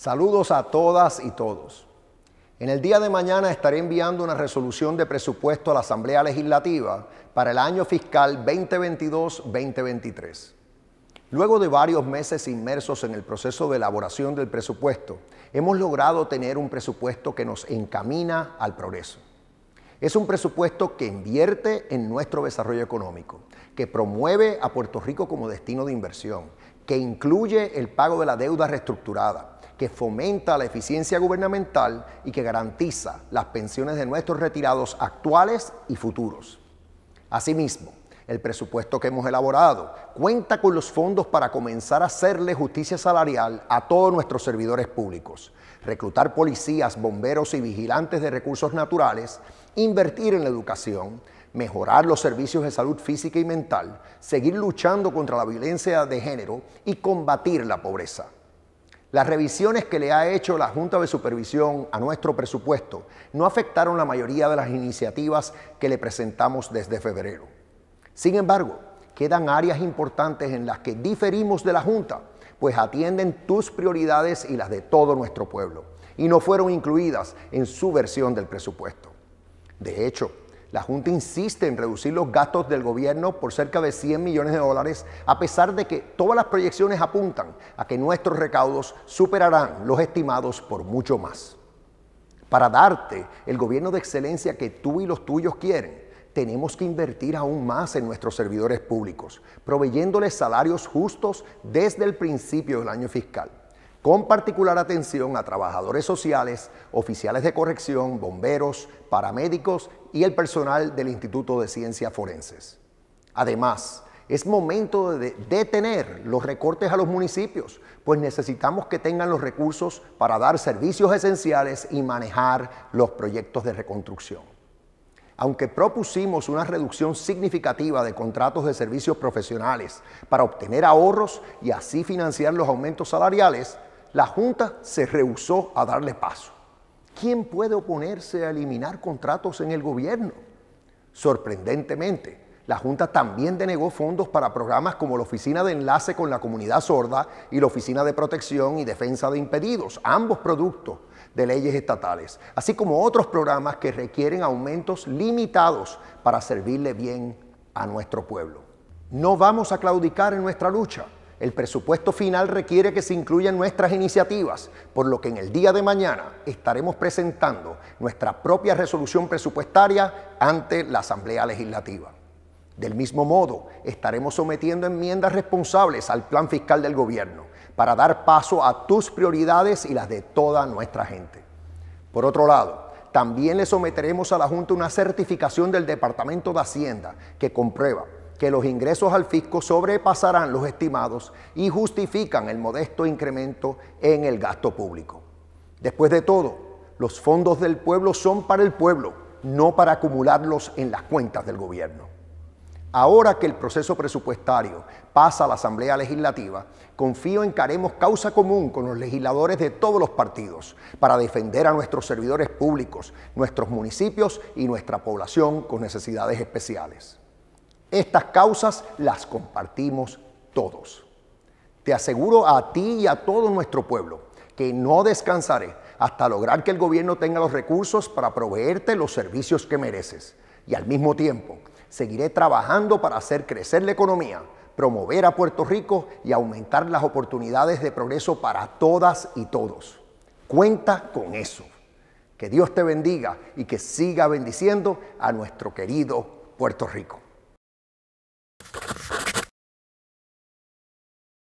Saludos a todas y todos. En el día de mañana estaré enviando una resolución de presupuesto a la Asamblea Legislativa para el año fiscal 2022-2023. Luego de varios meses inmersos en el proceso de elaboración del presupuesto, hemos logrado tener un presupuesto que nos encamina al progreso. Es un presupuesto que invierte en nuestro desarrollo económico, que promueve a Puerto Rico como destino de inversión, que incluye el pago de la deuda reestructurada, que fomenta la eficiencia gubernamental y que garantiza las pensiones de nuestros retirados actuales y futuros. Asimismo, el presupuesto que hemos elaborado cuenta con los fondos para comenzar a hacerle justicia salarial a todos nuestros servidores públicos, reclutar policías, bomberos y vigilantes de recursos naturales, invertir en la educación, mejorar los servicios de salud física y mental, seguir luchando contra la violencia de género y combatir la pobreza. Las revisiones que le ha hecho la Junta de Supervisión a nuestro presupuesto no afectaron la mayoría de las iniciativas que le presentamos desde febrero. Sin embargo, quedan áreas importantes en las que diferimos de la Junta, pues atienden tus prioridades y las de todo nuestro pueblo, y no fueron incluidas en su versión del presupuesto. De hecho, la Junta insiste en reducir los gastos del gobierno por cerca de 100 millones de dólares, a pesar de que todas las proyecciones apuntan a que nuestros recaudos superarán los estimados por mucho más. Para darte el gobierno de excelencia que tú y los tuyos quieren, tenemos que invertir aún más en nuestros servidores públicos, proveyéndoles salarios justos desde el principio del año fiscal con particular atención a trabajadores sociales, oficiales de corrección, bomberos, paramédicos y el personal del Instituto de Ciencias Forenses. Además, es momento de detener los recortes a los municipios, pues necesitamos que tengan los recursos para dar servicios esenciales y manejar los proyectos de reconstrucción. Aunque propusimos una reducción significativa de contratos de servicios profesionales para obtener ahorros y así financiar los aumentos salariales, la Junta se rehusó a darle paso. ¿Quién puede oponerse a eliminar contratos en el gobierno? Sorprendentemente, la Junta también denegó fondos para programas como la Oficina de Enlace con la Comunidad Sorda y la Oficina de Protección y Defensa de Impedidos, ambos productos de leyes estatales, así como otros programas que requieren aumentos limitados para servirle bien a nuestro pueblo. No vamos a claudicar en nuestra lucha el presupuesto final requiere que se incluyan nuestras iniciativas, por lo que en el día de mañana estaremos presentando nuestra propia resolución presupuestaria ante la Asamblea Legislativa. Del mismo modo, estaremos sometiendo enmiendas responsables al plan fiscal del gobierno para dar paso a tus prioridades y las de toda nuestra gente. Por otro lado, también le someteremos a la Junta una certificación del Departamento de Hacienda que comprueba que los ingresos al fisco sobrepasarán los estimados y justifican el modesto incremento en el gasto público. Después de todo, los fondos del pueblo son para el pueblo, no para acumularlos en las cuentas del gobierno. Ahora que el proceso presupuestario pasa a la Asamblea Legislativa, confío en que haremos causa común con los legisladores de todos los partidos para defender a nuestros servidores públicos, nuestros municipios y nuestra población con necesidades especiales. Estas causas las compartimos todos. Te aseguro a ti y a todo nuestro pueblo que no descansaré hasta lograr que el gobierno tenga los recursos para proveerte los servicios que mereces. Y al mismo tiempo, seguiré trabajando para hacer crecer la economía, promover a Puerto Rico y aumentar las oportunidades de progreso para todas y todos. Cuenta con eso. Que Dios te bendiga y que siga bendiciendo a nuestro querido Puerto Rico.